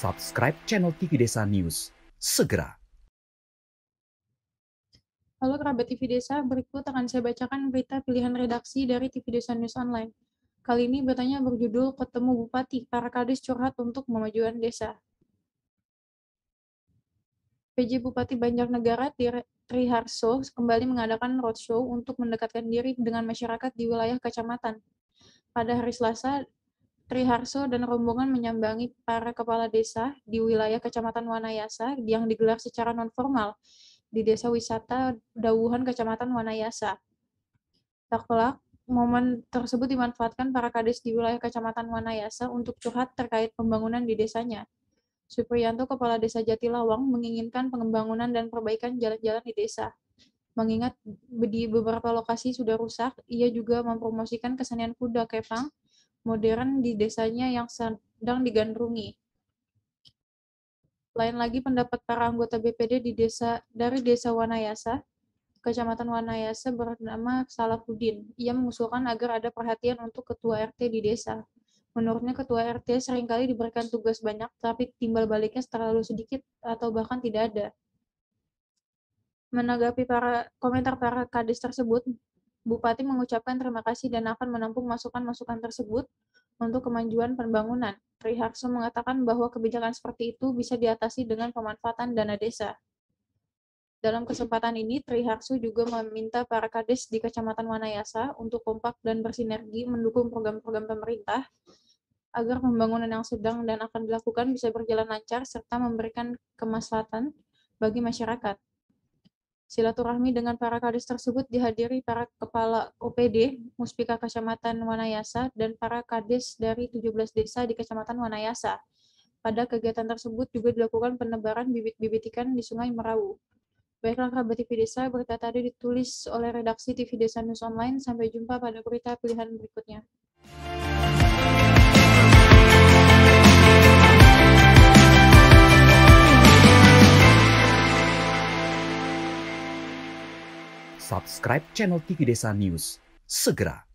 subscribe channel TV Desa News segera. Halo kerabat TV Desa, berikut akan saya bacakan berita pilihan redaksi dari TV Desa News Online. Kali ini bertanya berjudul Ketemu Bupati, para kadis curhat untuk memajukan desa. PJ Bupati Banjarnegara Triharso kembali mengadakan roadshow untuk mendekatkan diri dengan masyarakat di wilayah kecamatan. Pada hari Selasa, Triharso dan rombongan menyambangi para kepala desa di wilayah Kecamatan Wanayasa yang digelar secara nonformal di Desa Wisata Dawuhan Kecamatan Wanayasa. Tak pelak, momen tersebut dimanfaatkan para kades di wilayah Kecamatan Wanayasa untuk curhat terkait pembangunan di desanya. Supriyanto, Kepala Desa Jatilawang, menginginkan pengembangan dan perbaikan jalan-jalan di desa. Mengingat di beberapa lokasi sudah rusak, ia juga mempromosikan kesenian kuda kepang modern di desanya yang sedang digandrungi. Lain lagi pendapat para anggota BPD di desa dari desa Wanayasa, Kecamatan Wanayasa bernama Salafuddin. Ia mengusulkan agar ada perhatian untuk ketua RT di desa. Menurutnya ketua RT seringkali diberikan tugas banyak tapi timbal baliknya terlalu sedikit atau bahkan tidak ada. Menanggapi para komentar para kades tersebut, Bupati mengucapkan terima kasih dan akan menampung masukan-masukan tersebut untuk kemajuan pembangunan. Triharso mengatakan bahwa kebijakan seperti itu bisa diatasi dengan pemanfaatan dana desa. Dalam kesempatan ini, Triharso juga meminta para kades di Kecamatan Wanayasa untuk kompak dan bersinergi mendukung program-program pemerintah agar pembangunan yang sedang dan akan dilakukan bisa berjalan lancar serta memberikan kemaslahatan bagi masyarakat. Silaturahmi dengan para kadis tersebut dihadiri para kepala OPD Muspika Kecamatan Wanayasa dan para kadis dari 17 desa di Kecamatan Wanayasa. Pada kegiatan tersebut juga dilakukan penebaran bibit-bibit ikan di Sungai Merawu. Baiklah kerabat TV Desa, berita tadi ditulis oleh redaksi TV Desa News Online. Sampai jumpa pada berita pilihan berikutnya. subscribe channel TV Desa News segera.